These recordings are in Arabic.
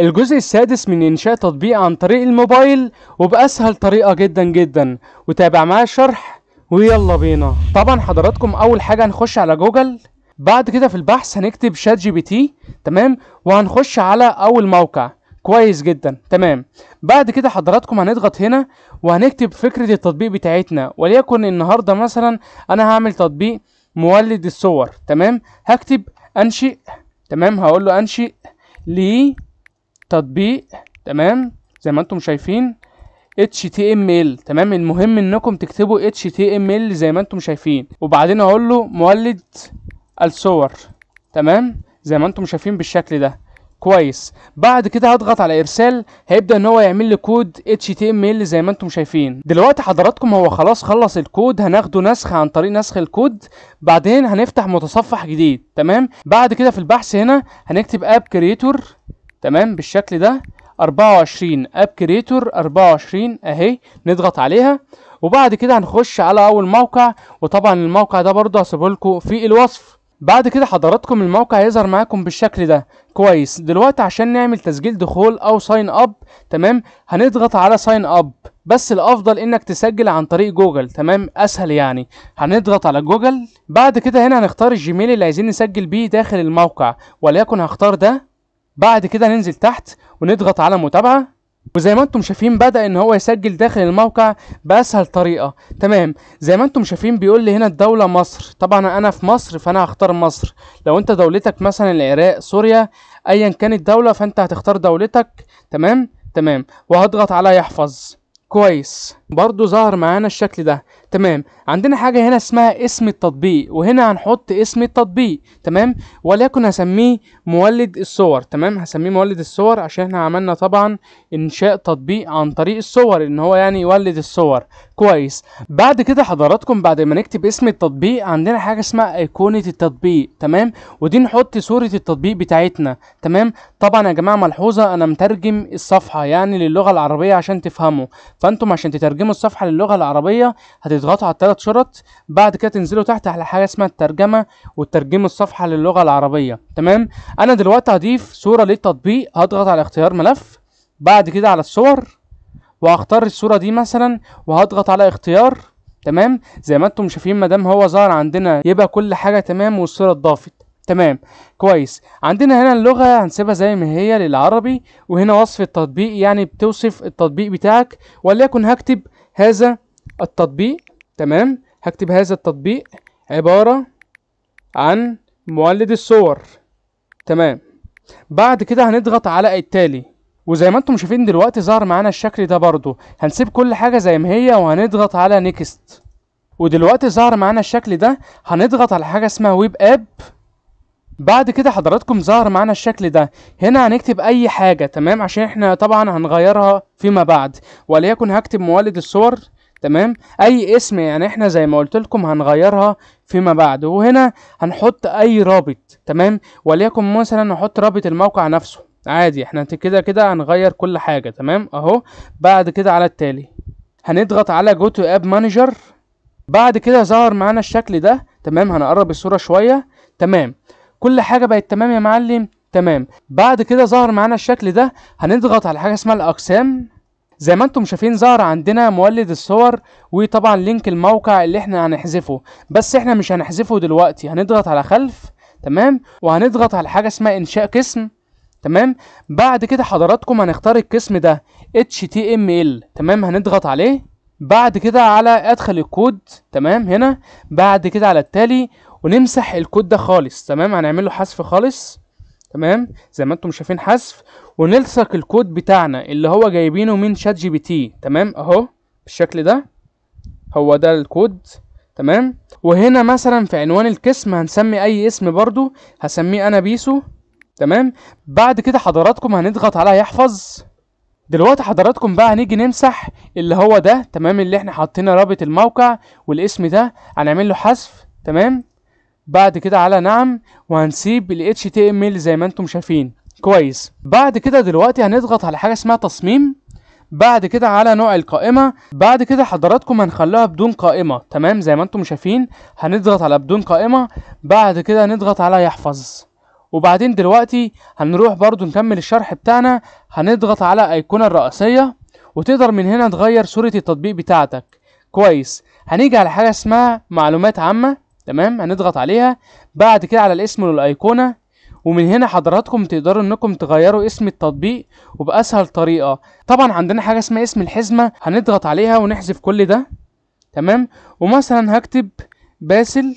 الجزء السادس من إنشاء تطبيق عن طريق الموبايل وبأسهل طريقة جدا جدا وتابع معايا الشرح ويلا بينا طبعا حضراتكم أول حاجة هنخش على جوجل بعد كده في البحث هنكتب شات جي بي تي تمام وهنخش على أول موقع كويس جدا تمام بعد كده حضراتكم هنضغط هنا وهنكتب فكرة التطبيق بتاعتنا وليكن النهاردة مثلا أنا هعمل تطبيق مولد الصور تمام هكتب أنشئ تمام هقول له أنشئ لي تطبيق تمام زي ما انتم شايفين HTML تمام المهم انكم تكتبوا HTML زي ما انتم شايفين وبعدين اقول له مولد الصور تمام زي ما انتم شايفين بالشكل ده كويس بعد كده هضغط على ارسال هيبدا ان هو يعمل لي كود HTML زي ما انتم شايفين دلوقتي حضراتكم هو خلاص خلص الكود هناخده نسخ عن طريق نسخ الكود بعدين هنفتح متصفح جديد تمام بعد كده في البحث هنا هنكتب اب كريتور تمام بالشكل ده 24 اب كريتور 24 اهي نضغط عليها وبعد كده هنخش على اول موقع وطبعا الموقع ده برضه هسيبه لكم في الوصف بعد كده حضراتكم الموقع هيظهر معاكم بالشكل ده كويس دلوقتي عشان نعمل تسجيل دخول او ساين اب تمام هنضغط على ساين اب بس الافضل انك تسجل عن طريق جوجل تمام اسهل يعني هنضغط على جوجل بعد كده هنا هنختار الجيميل اللي عايزين نسجل بيه داخل الموقع وليكن هختار ده بعد كده ننزل تحت ونضغط على متابعة وزي ما انتم شايفين بدأ ان هو يسجل داخل الموقع بأسهل طريقة تمام زي ما انتم شايفين بيقول لي هنا الدولة مصر طبعا انا في مصر فانا هختار مصر لو انت دولتك مثلا العراق سوريا ايا كانت دولة فانت هتختار دولتك تمام تمام وهضغط على يحفظ كويس برضو ظهر معانا الشكل ده تمام عندنا حاجة هنا اسمها اسم التطبيق وهنا هنحط اسم التطبيق تمام ولكن هسميه مولد الصور تمام هسميه مولد الصور عشان احنا عملنا طبعا انشاء تطبيق عن طريق الصور ان هو يعني يولد الصور كويس بعد كده حضراتكم بعد ما نكتب اسم التطبيق عندنا حاجة اسمها ايقونة التطبيق تمام ودي نحط صورة التطبيق بتاعتنا تمام طبعا يا جماعة ملحوظة انا مترجم الصفحة يعني للغة العربية عشان تفهموا فانتم عشان تترجموا الصفحة للغة العربية هتت تضغطوا على الثلاث شرط بعد كده تنزلوا تحت على حاجه اسمها الترجمه وترجم الصفحه للغه العربيه تمام انا دلوقتي هضيف صوره للتطبيق هضغط على اختيار ملف بعد كده على الصور وهختار الصوره دي مثلا وهضغط على اختيار تمام زي ما انتم شايفين مدام هو ظهر عندنا يبقى كل حاجه تمام والصوره اتضافت تمام كويس عندنا هنا اللغة هنسيبها زي ما هي للعربي وهنا وصف التطبيق يعني بتوصف التطبيق بتاعك وليكن هكتب هذا التطبيق تمام هكتب هذا التطبيق عبارة عن مولد الصور تمام بعد كده هنضغط على التالي وزي ما انتم شايفين دلوقتي ظهر معانا الشكل ده برضو هنسيب كل حاجة زي ما هي وهنضغط على نيكست ودلوقتي ظهر معانا الشكل ده هنضغط على حاجة اسمها ويب اب بعد كده حضراتكم ظهر معانا الشكل ده هنا هنكتب اي حاجة تمام عشان احنا طبعا هنغيرها فيما بعد وليكن هكتب مولد الصور تمام اي اسم يعني احنا زي ما قلت لكم هنغيرها فيما بعد وهنا هنحط اي رابط تمام وليكن مثلا نحط رابط الموقع نفسه عادي احنا كده كده هنغير كل حاجه تمام اهو بعد كده على التالي هنضغط على جو تو اب مانجر بعد كده ظهر معانا الشكل ده تمام هنقرب الصوره شويه تمام كل حاجه بقت تمام يا معلم تمام بعد كده ظهر معانا الشكل ده هنضغط على حاجه اسمها الاقسام زي ما انتم شايفين ظهر عندنا مولد الصور وطبعا لينك الموقع اللي احنا هنحذفه بس احنا مش هنحذفه دلوقتي هنضغط على خلف تمام وهنضغط على حاجه اسمها انشاء قسم تمام بعد كده حضراتكم هنختار القسم ده HTML تمام هنضغط عليه بعد كده على ادخل الكود تمام هنا بعد كده على التالي ونمسح الكود ده خالص تمام هنعمله حذف خالص تمام زي ما انتم شايفين حذف ونلصق الكود بتاعنا اللي هو جايبينه من شات جي بي تي تمام اهو بالشكل ده هو ده الكود تمام وهنا مثلا في عنوان القسم هنسمي اي اسم برضو هسميه انا بيسو تمام بعد كده حضراتكم هنضغط على يحفظ دلوقتي حضراتكم بقى هنيجي نمسح اللي هو ده تمام اللي احنا حاطين رابط الموقع والاسم ده هنعمل له حذف تمام بعد كده على نعم وهنسيب ال HTML زي ما انتم شايفين كويس بعد كده دلوقتي هنضغط على حاجه اسمها تصميم بعد كده على نوع القائمه بعد كده حضراتكم هنخلوها بدون قائمه تمام زي ما انتم شايفين هنضغط على بدون قائمه بعد كده هنضغط على يحفظ وبعدين دلوقتي هنروح برضو نكمل الشرح بتاعنا هنضغط على ايقونة الرئيسية وتقدر من هنا تغير صورة التطبيق بتاعتك كويس هنيجي على حاجة اسمها معلومات عامة تمام هنضغط عليها بعد كده على الاسم والايقونة ومن هنا حضراتكم تقدروا انكم تغيروا اسم التطبيق وباسهل طريقه طبعا عندنا حاجه اسمها اسم الحزمه هنضغط عليها ونحذف كل ده تمام ومثلا هكتب باسل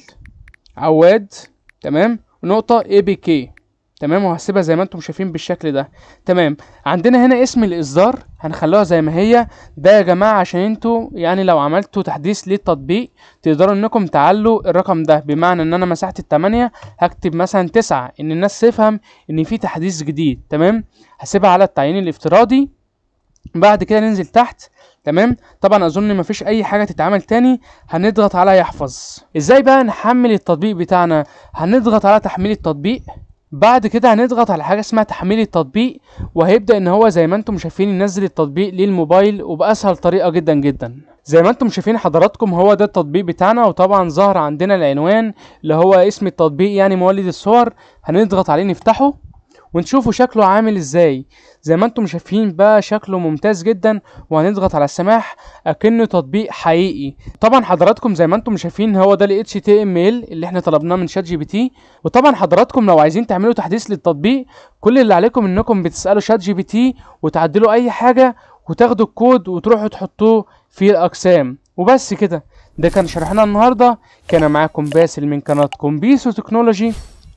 عواد تمام نقطه اي بي كي تمام وهسيبها زي ما انتم شايفين بالشكل ده تمام عندنا هنا اسم الاصدار هنخلوها زي ما هي ده يا جماعه عشان انتم يعني لو عملتوا تحديث للتطبيق تقدروا انكم تعلوا الرقم ده بمعنى ان انا مسحت التمانية هكتب مثلا تسعة ان الناس تفهم ان في تحديث جديد تمام هسيبها على التعيين الافتراضي بعد كده ننزل تحت تمام طبعا اظن مفيش اي حاجه تتعمل تاني هنضغط على يحفظ ازاي بقى نحمل التطبيق بتاعنا هنضغط على تحميل التطبيق بعد كده هنضغط على حاجه اسمها تحميل التطبيق وهيبدا ان هو زي ما انتم شايفين ينزل التطبيق للموبايل وباسهل طريقه جدا جدا زي ما انتم شايفين حضراتكم هو ده التطبيق بتاعنا وطبعا ظهر عندنا العنوان اللي هو اسم التطبيق يعني مولد الصور هنضغط عليه نفتحه ونشوفه شكله عامل ازاي زي ما انتم شايفين بقى شكله ممتاز جدا وهنضغط على السماح اكنه تطبيق حقيقي طبعا حضراتكم زي ما انتم شايفين هو ده ال HTML اللي احنا طلبناه من شات جي بي تي وطبعا حضراتكم لو عايزين تعملوا تحديث للتطبيق كل اللي عليكم انكم بتسالوا شات جي بي تي وتعدلوا اي حاجه وتاخدوا الكود وتروحوا تحطوه في الاقسام وبس كده ده كان شرحنا النهارده كان معاكم باسل من قناه كومبيسو تكنولوجي